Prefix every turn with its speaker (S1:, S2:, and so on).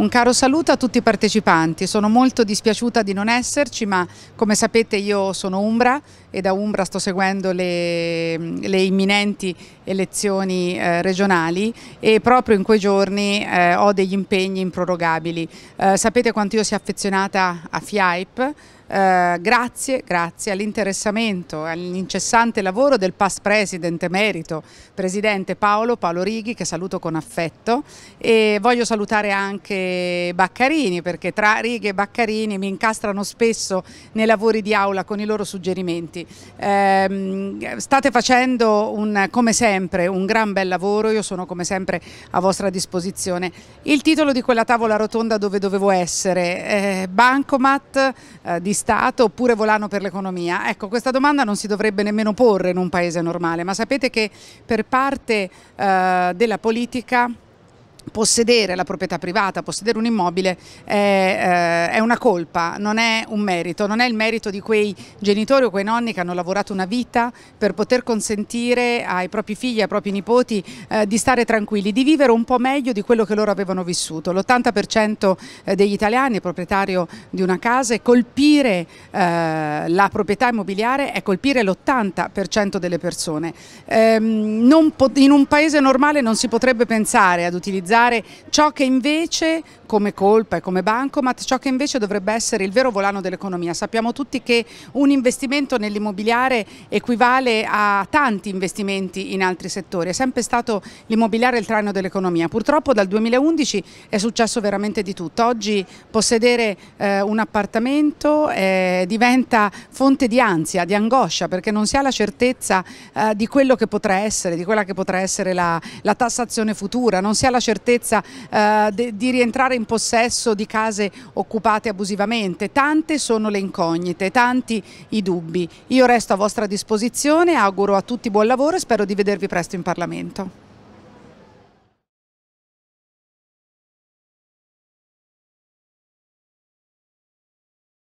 S1: Un caro saluto a tutti i partecipanti, sono molto dispiaciuta di non esserci ma come sapete io sono Umbra e da Umbra sto seguendo le, le imminenti elezioni eh, regionali e proprio in quei giorni eh, ho degli impegni improrogabili. Eh, sapete quanto io sia affezionata a FIAIP, eh, grazie, grazie all'interessamento, e all'incessante lavoro del past president emerito, presidente Paolo, Paolo Righi, che saluto con affetto e voglio salutare anche Baccarini perché tra Righi e Baccarini mi incastrano spesso nei lavori di aula con i loro suggerimenti. Eh, state facendo un, come sempre un gran bel lavoro, io sono come sempre a vostra disposizione. Il titolo di quella tavola rotonda dove dovevo essere, eh, Bancomat eh, di Stato oppure volano per l'economia? Ecco, questa domanda non si dovrebbe nemmeno porre in un paese normale, ma sapete che per parte eh, della politica possedere la proprietà privata, possedere un immobile è, eh, è, una colpa, non è un merito, non è il merito di quei genitori o quei nonni che hanno lavorato una vita per poter consentire ai propri figli, ai propri nipoti eh, di stare tranquilli, di vivere un po' meglio di quello che loro avevano vissuto. L'80% eh, degli italiani è proprietario di una casa e colpire eh, la proprietà immobiliare è colpire l'80% delle persone. Ehm, in un paese normale non si potrebbe pensare ad utilizzare valorizzare ciò che invece, come colpa e come bancomat, ciò che invece dovrebbe essere il vero volano dell'economia. Sappiamo tutti che un investimento nell'immobiliare equivale a tanti investimenti in altri settori, è sempre stato l'immobiliare il traino dell'economia. Purtroppo dal 2011 è successo veramente di tutto. Oggi possedere eh, un appartamento eh, diventa fonte di ansia, di angoscia, perché non si ha la certezza eh, di quello che potrà essere, di quella che potrà essere la, la tassazione futura, non si ha la certezza certezza eh, de, di rientrare in possesso di case occupate abusivamente. Tante sono le incognite, tanti i dubbi. Io resto a vostra disposizione, auguro a tutti buon lavoro e spero di vedervi presto in Parlamento.